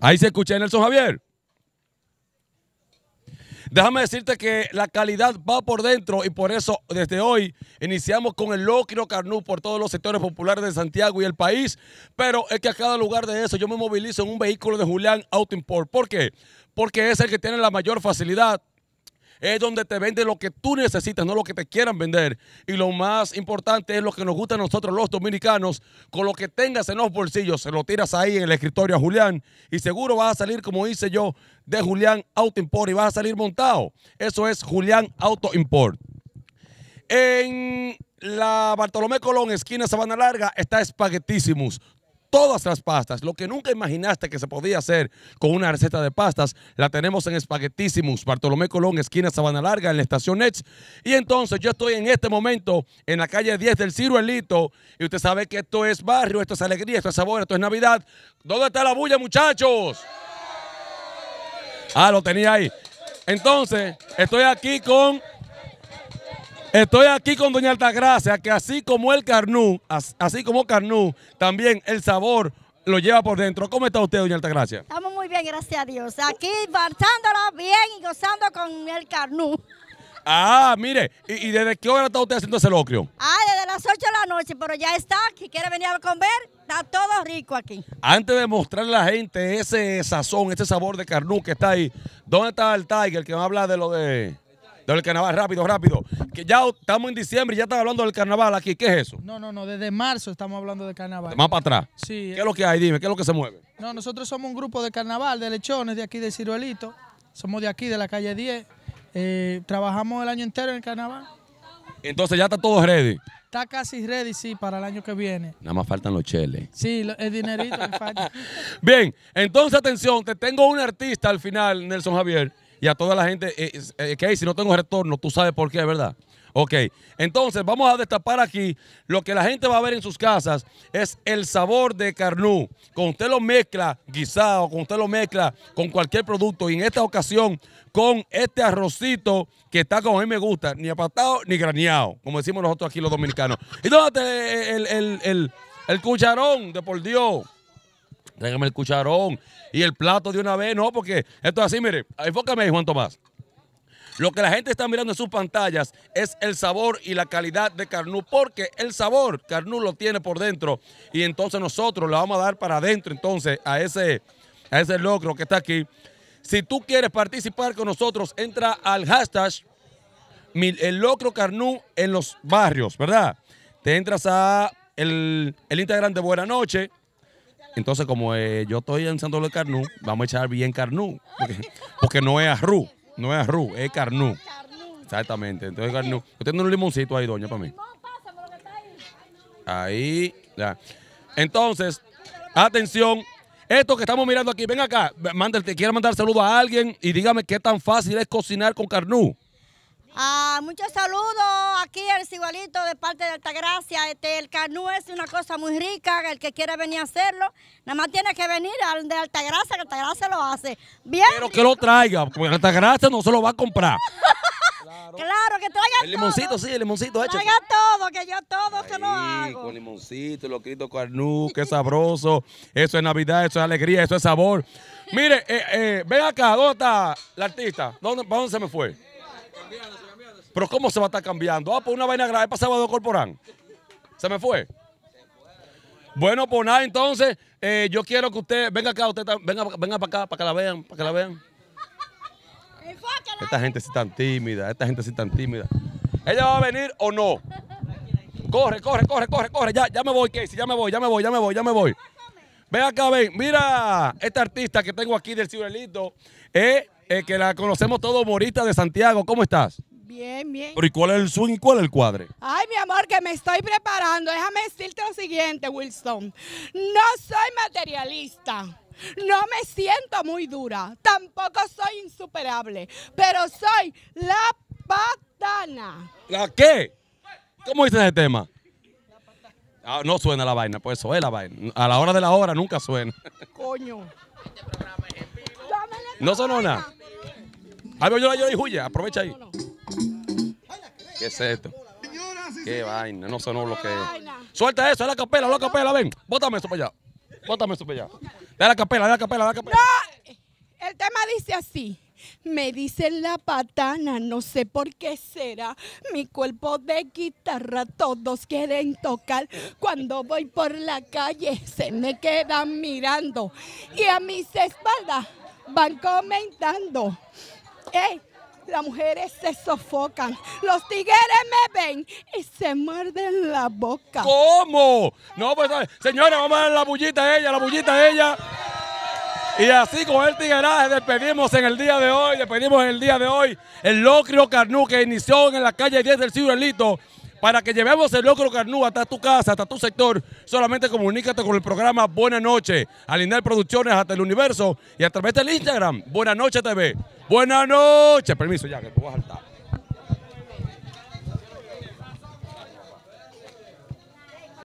Ahí se escucha Nelson Javier. Déjame decirte que la calidad va por dentro y por eso desde hoy iniciamos con el locro carnú por todos los sectores populares de Santiago y el país. Pero es que a cada lugar de eso yo me movilizo en un vehículo de Julián Auto Import. ¿Por qué? Porque es el que tiene la mayor facilidad es donde te venden lo que tú necesitas, no lo que te quieran vender. Y lo más importante es lo que nos gusta a nosotros los dominicanos, con lo que tengas en los bolsillos, se lo tiras ahí en el escritorio a Julián y seguro vas a salir, como hice yo, de Julián Auto Import y vas a salir montado. Eso es Julián Auto Import. En la Bartolomé Colón, esquina Sabana Larga, está Espaguetísimus todas las pastas. Lo que nunca imaginaste que se podía hacer con una receta de pastas, la tenemos en Spaghetissimus Bartolomé Colón, esquina Sabana Larga, en la estación X Y entonces yo estoy en este momento en la calle 10 del Ciruelito. Y usted sabe que esto es barrio, esto es alegría, esto es sabor, esto es Navidad. ¿Dónde está la bulla, muchachos? Ah, lo tenía ahí. Entonces, estoy aquí con Estoy aquí con Doña Altagracia, que así como el carnú, así como carnú, también el sabor lo lleva por dentro. ¿Cómo está usted, Doña Altagracia? Estamos muy bien, gracias a Dios. Aquí marchándolo bien y gozando con el carnú. Ah, mire, ¿y, desde qué hora está usted haciendo ese locrio? Ah, desde las 8 de la noche, pero ya está, Si quiere venir a comer, está todo rico aquí. Antes de mostrarle a la gente ese sazón, ese sabor de carnú que está ahí, ¿dónde está el Tiger que va a hablar de lo de del carnaval, rápido, rápido. Que ya estamos en diciembre y ya estamos hablando del carnaval aquí. ¿Qué es eso? No, no, no. Desde marzo estamos hablando del carnaval. más para atrás. Sí. Eh. ¿Qué es lo que hay? Dime, ¿qué es lo que se mueve? No, nosotros somos un grupo de carnaval, de lechones, de aquí de Ciruelito. Somos de aquí, de la calle 10. Eh, trabajamos el año entero en el carnaval. Entonces ya está todo ready. Está casi ready, sí, para el año que viene. Nada más faltan los cheles. Sí, el dinerito Bien, entonces atención, te tengo un artista al final, Nelson Javier y a toda la gente, eh, eh que si no tengo retorno, tú sabes por qué, ¿verdad? Ok, entonces vamos a destapar aquí lo que la gente va a ver en sus casas es el sabor de carnú. Con usted lo mezcla guisado, con usted lo mezcla con cualquier producto y en esta ocasión con este arrocito que está como a mí me gusta, ni apatado ni graneado, como decimos nosotros aquí los dominicanos. Y dónde el, el, el, el cucharón de por Dios. Tráigame el cucharón y el plato de una vez, no, porque esto es así, mire, enfócame ahí, Juan Tomás. Lo que la gente está mirando en sus pantallas es el sabor y la calidad de Carnú, porque el sabor Carnú lo tiene por dentro y entonces nosotros lo vamos a dar para adentro entonces a ese, ese locro que está aquí. Si tú quieres participar con nosotros, entra al hashtag el locro Carnú en los barrios, ¿verdad? Te entras a el, el Instagram de Buena Noche, entonces, como eh, yo estoy en Santo de Carnú, vamos a echar bien Carnú. Porque, no es arru, no es arru, es Carnú. Exactamente. Entonces, Carnú. Usted tiene un limoncito ahí, doña, para mí. Ahí, ya. Entonces, atención. Esto que estamos mirando aquí, ven acá, mándate, quiero mandar saludo a alguien y dígame qué tan fácil es cocinar con carnú. Ah, muchos saludos aquí el Cigualito de parte de Altagracia. Este, el canú es una cosa muy rica, el que quiere venir a hacerlo, nada más tiene que venir al de Altagracia, que Altagracia lo hace. Bien Pero que lo traiga, porque Altagracia no se lo va a comprar. Claro. que traiga el limoncito, sí, el limoncito. Que traiga todo, que yo todo que no lo hago. Con limoncito, quito con carnú, qué sabroso. Eso es Navidad, eso es alegría, eso es sabor. Mire, eh, eh, ven acá, ¿dónde está la artista? ¿Dónde, ¿Para dónde se me fue? Pero ¿cómo se va a estar cambiando? Ah, pues una vaina grave para sábado corporal. ¿Se me fue? Bueno, pues nada, entonces, eh, yo quiero que usted, venga acá, usted, venga, venga para acá, para que la vean, para que la vean. Esta gente sí tan tímida, esta gente sí tan tímida. ¿Ella va a venir o no? Corre, corre, corre, corre, corre. Ya, ya me voy, Casey, ya me voy, ya me voy, ya me voy, ya me voy. Ven acá, ven. Mira, esta artista que tengo aquí del ciberlito, eh, eh, que la conocemos todos, Morita de Santiago. ¿Cómo estás? Bien, bien. Pero ¿y cuál es el swing y cuál es el cuadre? Ay, mi amor, que me estoy preparando. Déjame decirte lo siguiente, Wilson. No soy materialista. No me siento muy dura, tampoco soy insuperable, pero soy la patana. ¿La qué? ¿Cómo dice el tema? Ah, no suena la vaina, pues eso es la vaina. A la hora de la hora nunca suena. Coño. no sonó nada. Ahí yo la y aprovecha ahí. ¿Qué es esto? Qué vaina, no sé no lo que es. Suelta eso, es la capela, la capela, ven. Bótame eso para allá. Bótame eso para allá. Da la capela, da la capela, da la capela. No, el tema dice así. Me dicen la patana, no sé por qué será. Mi cuerpo de guitarra todos quieren tocar. Cuando voy por la calle se me quedan mirando y a mis espaldas van comentando. Hey, eh, las mujeres se sofocan, los tigueres me ven y se muerden la boca. ¿Cómo? No, pues, señora, vamos a dar la bullita a ella, la bullita a ella. Y así con el tigeraje despedimos en el día de hoy, despedimos en el día de hoy el locrio carnú que inició en la calle 10 del Ciruelito. Para que llevemos el locro carnú hasta tu casa, hasta tu sector, solamente comunícate con el programa Buenas Noches, Alinear Producciones hasta el Universo y a través del Instagram, Buenas Noche TV. Buenas noches. Permiso, ya, que te voy a saltar.